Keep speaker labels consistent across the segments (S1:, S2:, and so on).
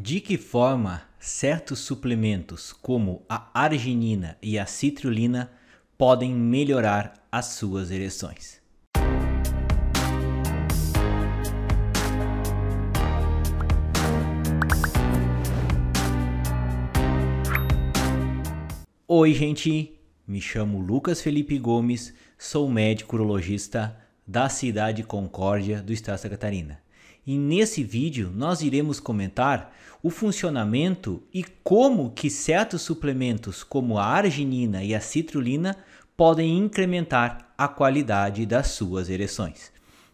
S1: De que forma certos suplementos, como a arginina e a citrulina, podem melhorar as suas ereções? Oi, gente! Me chamo Lucas Felipe Gomes, sou médico urologista da cidade Concórdia do estado de Santa Catarina. E nesse vídeo nós iremos comentar o funcionamento e como que certos suplementos como a arginina e a citrulina podem incrementar a qualidade das suas ereções.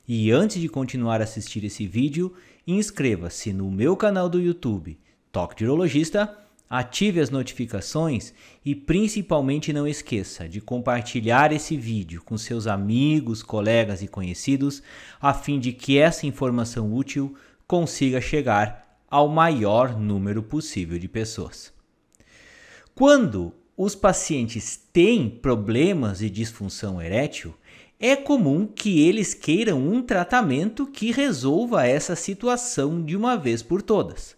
S1: E antes de continuar a assistir esse vídeo, inscreva-se no meu canal do YouTube, Toque de Urologista ative as notificações e principalmente não esqueça de compartilhar esse vídeo com seus amigos, colegas e conhecidos, a fim de que essa informação útil consiga chegar ao maior número possível de pessoas. Quando os pacientes têm problemas de disfunção erétil, é comum que eles queiram um tratamento que resolva essa situação de uma vez por todas.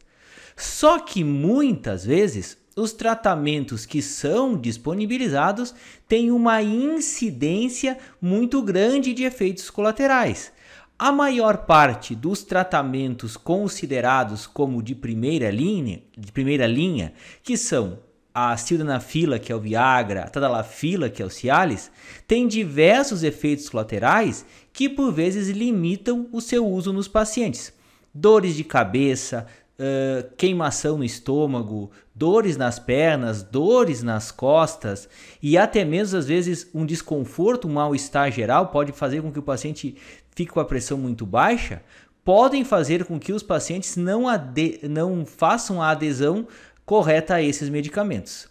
S1: Só que muitas vezes os tratamentos que são disponibilizados têm uma incidência muito grande de efeitos colaterais. A maior parte dos tratamentos considerados como de primeira linha, de primeira linha, que são a sildenafila, que é o Viagra, a tadalafila, que é o Cialis, tem diversos efeitos colaterais que por vezes limitam o seu uso nos pacientes. Dores de cabeça, queimação no estômago, dores nas pernas, dores nas costas e até mesmo às vezes um desconforto, um mal-estar geral pode fazer com que o paciente fique com a pressão muito baixa, podem fazer com que os pacientes não, não façam a adesão correta a esses medicamentos.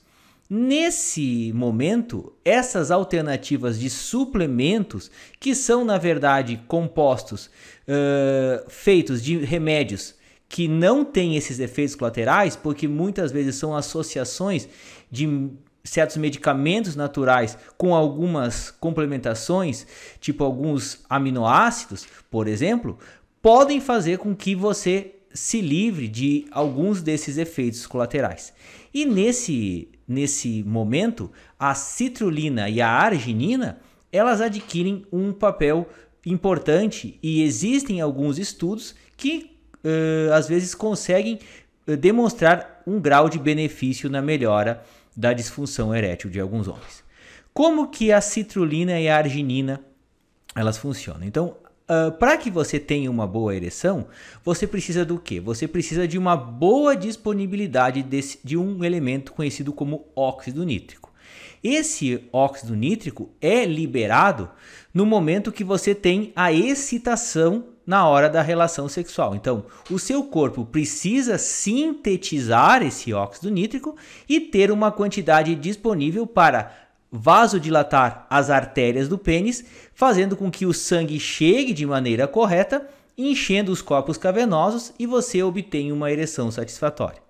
S1: Nesse momento, essas alternativas de suplementos, que são na verdade compostos uh, feitos de remédios que não tem esses efeitos colaterais, porque muitas vezes são associações de certos medicamentos naturais com algumas complementações, tipo alguns aminoácidos, por exemplo, podem fazer com que você se livre de alguns desses efeitos colaterais. E nesse nesse momento, a citrulina e a arginina, elas adquirem um papel importante e existem alguns estudos que uh, às vezes conseguem eh, demonstrar um grau de benefício na melhora da disfunção erétil de alguns homens. Como que a citrulina e a arginina elas funcionam? Então, uh, ah, para que você tenha uma boa ereção, você precisa do que? Você precisa de uma boa disponibilidade desse, de um elemento conhecido como óxido nítrico. Esse óxido nítrico é liberado no momento que você tem a excitação na hora da relação sexual. Então, o seu corpo precisa sintetizar esse óxido nítrico e ter uma quantidade disponível para vasodilatar as artérias do pênis, fazendo com que o sangue chegue de maneira correta, enchendo os corpos cavernosos e você obtenha uma ereção satisfatória.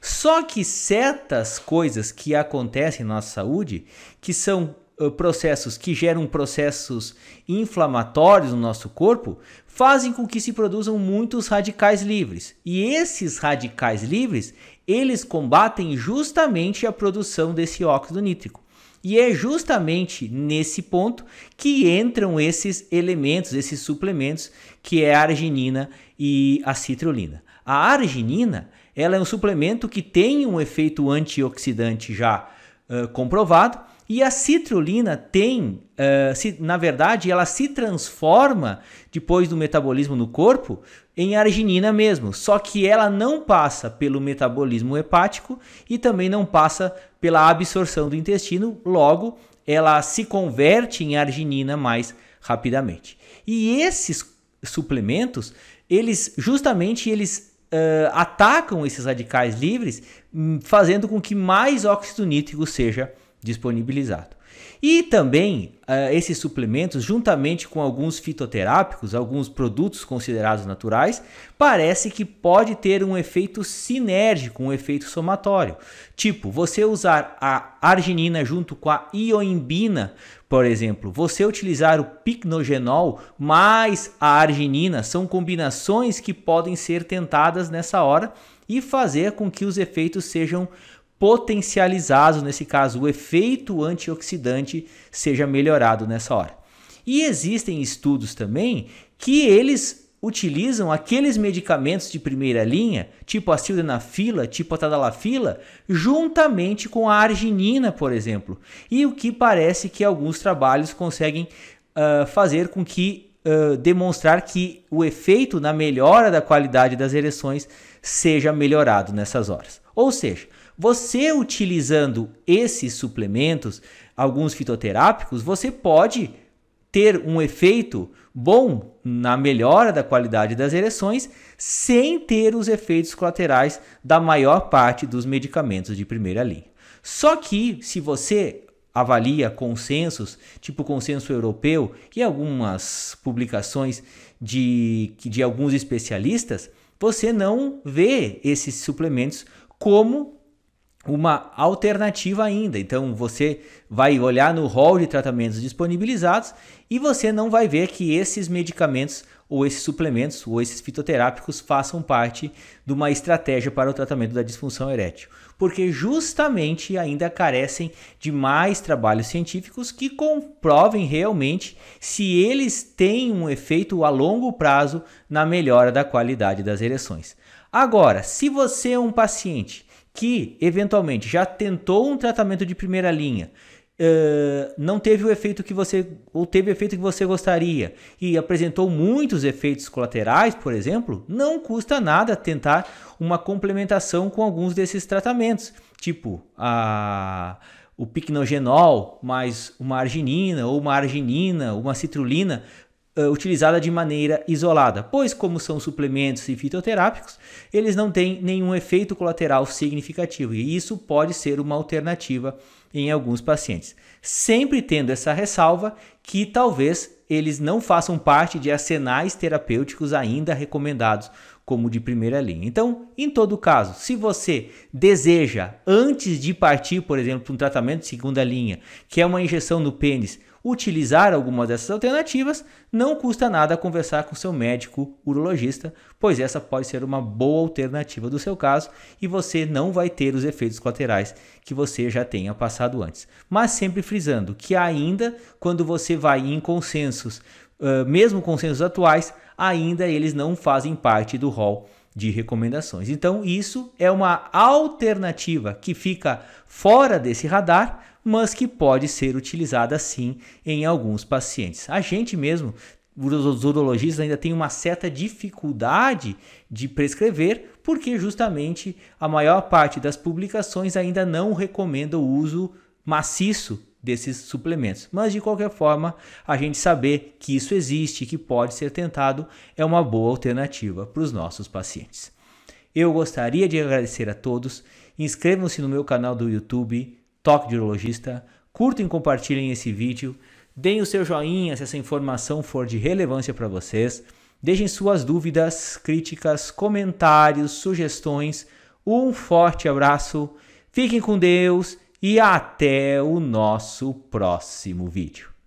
S1: Só que certas coisas que acontecem na nossa saúde, que são eh, processos que geram processos inflamatórios no nosso corpo fazem com que se produzam muitos radicais livres. E esses radicais livres, eles combatem justamente a produção desse óxido nítrico. E é justamente nesse ponto que entram esses elementos, esses suplementos, que é a arginina e a citrulina. A arginina, ela é um suplemento que tem um efeito antioxidante já eh, comprovado. E a citrulina tem, uh, se, na verdade, ela se transforma depois do metabolismo no corpo em arginina mesmo, só que ela não passa pelo metabolismo hepático e também não passa pela absorção do intestino, logo ela se converte em arginina mais rapidamente. E esses suplementos, eles justamente eles uh, atacam esses radicais livres, hum, fazendo com que mais óxido nítrico seja disponibilizado. E também uh, esses suplementos, juntamente com alguns fitoterápicos, alguns produtos considerados naturais, parece que pode ter um efeito sinérgico, um efeito somatório. Tipo, você usar a arginina junto com a ioimbina, por exemplo, você utilizar o picnogenol mais a arginina são combinações que podem ser tentadas nessa hora e fazer com que os efeitos sejam potencializados, nesse caso o efeito antioxidante seja melhorado nessa hora. E existem estudos também que eles utilizam aqueles medicamentos de primeira linha, tipo a sildenafila, tipo a tadalafila, juntamente com a arginina, por exemplo. E o que parece que alguns trabalhos conseguem uh, fazer com que uh, demonstrar que o efeito na melhora da qualidade das ereções seja melhorado nessas horas. Ou seja, você utilizando esses suplementos, alguns fitoterápicos, você pode ter um efeito bom na melhora da qualidade das ereções sem ter os efeitos colaterais da maior parte dos medicamentos de primeira linha. Só que se você avalia consensos, tipo consenso europeu e algumas publicações de, de alguns especialistas, você não vê esses suplementos como uma alternativa ainda. Então você vai olhar no rol de tratamentos disponibilizados e você não vai ver que esses medicamentos ou esses suplementos ou esses fitoterápicos façam parte de uma estratégia para o tratamento da disfunção erétil, porque justamente ainda carecem de mais trabalhos científicos que comprovem realmente se eles têm um efeito a longo prazo na melhora da qualidade das ereções. Agora, se você é um paciente que eventualmente já tentou um tratamento de primeira linha, uh, não teve o efeito que você ou teve o efeito que você gostaria e apresentou muitos efeitos colaterais, por exemplo, não custa nada tentar uma complementação com alguns desses tratamentos, tipo a o picnogenol mais uma arginina ou uma arginina, uma citrulina uh, utilizada de maneira isolada, pois, como são suplementos e fitoterápicos, eles não têm nenhum efeito colateral significativo e isso pode ser uma alternativa em alguns pacientes. Sempre tendo essa ressalva que talvez eles não façam parte de arsenais terapêuticos ainda recomendados como de primeira linha. Então, em todo caso, se você deseja, antes de partir, por exemplo, para um tratamento de segunda linha, que é uma injeção no pênis, utilizar alguma dessas alternativas, não custa nada conversar com seu médico urologista, pois essa pode ser uma boa alternativa do seu caso e você não vai ter os efeitos colaterais que você já tenha passado antes. Mas sempre frisando que ainda quando você vai em consensos, mesmo consensos atuais, ainda eles não fazem parte do rol de recomendações. Então, isso é uma alternativa que fica fora desse radar, mas que pode ser utilizada sim em alguns pacientes. A gente mesmo, os urologistas, ainda tem uma certa dificuldade de prescrever, porque justamente a maior parte das publicações ainda não recomenda o uso maciço desses suplementos. Mas de qualquer forma, a gente saber que isso existe, que pode ser tentado, é uma boa alternativa para os nossos pacientes. Eu gostaria de agradecer a todos. Inscrevam-se no meu canal do YouTube, Toque de Urologista. Curtem e compartilhem esse vídeo. Deem o seu joinha se essa informação for de relevância para vocês. Deixem suas dúvidas, críticas, comentários, sugestões. Um forte abraço, fiquem com Deus e até o nosso próximo vídeo.